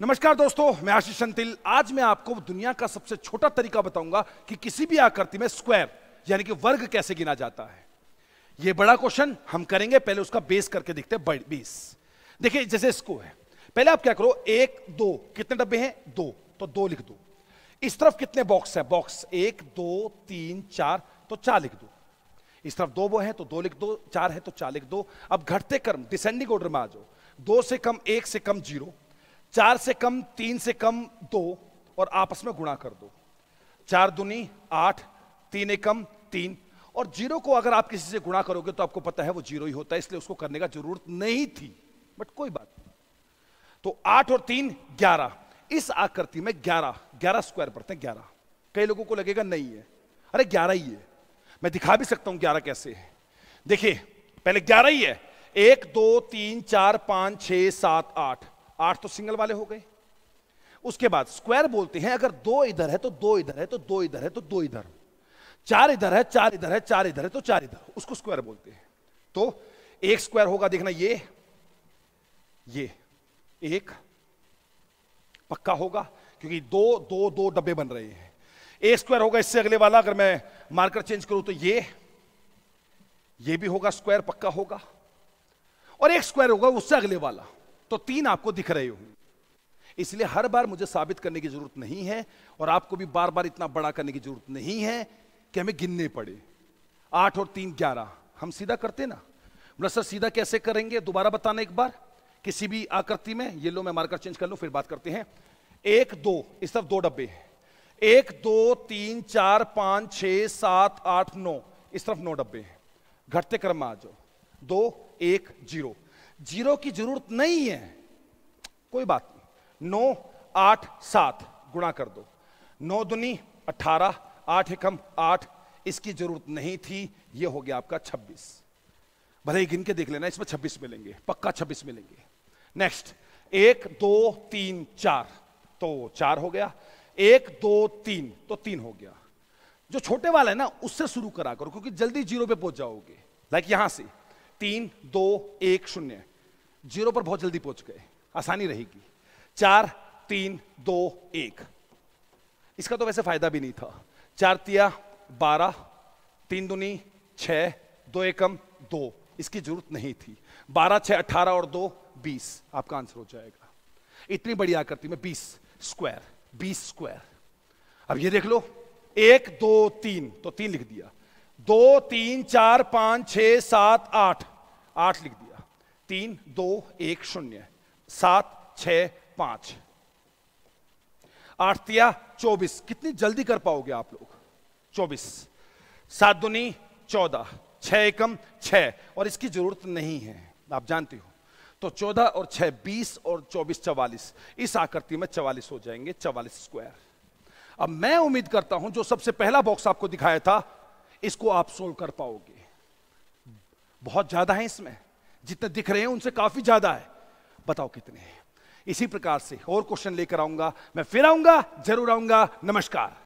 नमस्कार दोस्तों मैं आशीष संतिल आज मैं आपको दुनिया का सबसे छोटा तरीका बताऊंगा कि किसी भी आकृति में स्क्वायर यानी कि वर्ग कैसे गिना जाता है यह बड़ा क्वेश्चन हम करेंगे पहले उसका बेस करके देखते हैं बेस देखिए जैसे इसको है पहले आप क्या करो एक दो कितने डब्बे हैं दो तो दो लिख दो इस तरफ कितने बॉक्स है बॉक्स एक दो तीन चार तो चार लिख दो इस तरफ दो वो है तो दो लिख दो चार है तो चार लिख दो अब घटते क्रम डिसेंडिंग ऑर्डर में आ जाओ दो से कम एक से कम जीरो चार से कम तीन से कम दो और आपस में गुणा कर दो चार दुनी आठ तीन एकम तीन और जीरो को अगर आप किसी से गुणा करोगे तो आपको पता है वो जीरो ही होता है इसलिए उसको करने का जरूरत नहीं थी बट कोई बात नहीं तो आठ और तीन ग्यारह इस आकृति में ग्यारह ग्यारह स्क्वायर पड़ते हैं ग्यारह कई लोगों को लगेगा नहीं है अरे ग्यारह ही है मैं दिखा भी सकता हूं ग्यारह कैसे है देखिए पहले ग्यारह ही है एक दो तीन चार पांच छ सात आठ आठ तो सिंगल वाले हो गए उसके बाद स्क्वायर बोलते हैं अगर दो इधर है तो दो इधर है तो दो इधर है तो दो इधर चार इधर है चार इधर है चार इधर है तो चार इधर उसको स्क्वायर बोलते हैं तो एक स्क्वायर होगा देखना ये ये एक पक्का होगा क्योंकि दो दो दो डब्बे बन रहे हैं ए स्क्वायर होगा इससे अगले वाला अगर मैं मार्कर चेंज करूं तो ये ये भी होगा स्क्वायर पक्का होगा और एक स्क्वायर होगा उससे अगले वाला तो तीन आपको दिख रहे हूं इसलिए हर बार मुझे साबित करने की जरूरत नहीं है और आपको भी बार बार इतना बड़ा करने की जरूरत नहीं है कि हमें गिनने पड़े आठ और तीन ग्यारह हम सीधा करते ना बोला सर सीधा कैसे करेंगे दोबारा बताना एक बार किसी भी आकृति में ये लो मैं मार्कर चेंज कर लू फिर बात करते हैं एक दो इस तरफ दो डब्बे एक दो तीन चार पांच छ सात आठ नौ इस तरफ नौ डब्बे हैं घटते क्रम में आ जाओ दो एक जीरो जीरो की जरूरत नहीं है कोई बात नहीं नौ आठ सात गुणा कर दो नौ दुनी अठारह आठ एकम आठ इसकी जरूरत नहीं थी ये हो गया आपका छब्बीस भले ही गिन के देख लेना इसमें छब्बीस मिलेंगे पक्का छब्बीस मिलेंगे नेक्स्ट एक दो तीन चार तो चार हो गया एक दो तीन तो तीन हो गया जो छोटे वाला है ना उससे शुरू करा करो क्योंकि जल्दी जीरो पे पहुंच जाओगे लाइक यहां से तीन दो एक शून्य जीरो पर बहुत जल्दी पहुंच गए आसानी रहेगी चार तीन दो एक इसका तो वैसे फायदा भी नहीं था चार तिया बारह तीन दुनी छ दो एकम दो इसकी जरूरत नहीं थी बारह छह अठारह और दो बीस आपका आंसर हो जाएगा इतनी बड़ी आकृति में बीस स्क्वायर बीस स्क्वायर अब ये देख लो एक दो तीन तो तीन लिख दिया दो तीन चार पांच छ सात आठ आठ लिख दिया तीन दो एक शून्य सात छ पांच आठ दिया चौबीस कितनी जल्दी कर पाओगे आप लोग चौबीस सात दुनी चौदह छ एकम छ और इसकी जरूरत नहीं है आप जानते हो तो चौदह और छह बीस और चौबीस चवालीस इस आकृति में चवालीस हो जाएंगे चवालीस स्क्वायर अब मैं उम्मीद करता हूं जो सबसे पहला बॉक्स आपको दिखाया था इसको आप सोल्व कर पाओगे बहुत ज्यादा है इसमें जितने दिख रहे हैं उनसे काफी ज्यादा है बताओ कितने हैं इसी प्रकार से और क्वेश्चन लेकर आऊंगा मैं फिर आऊंगा जरूर आऊंगा नमस्कार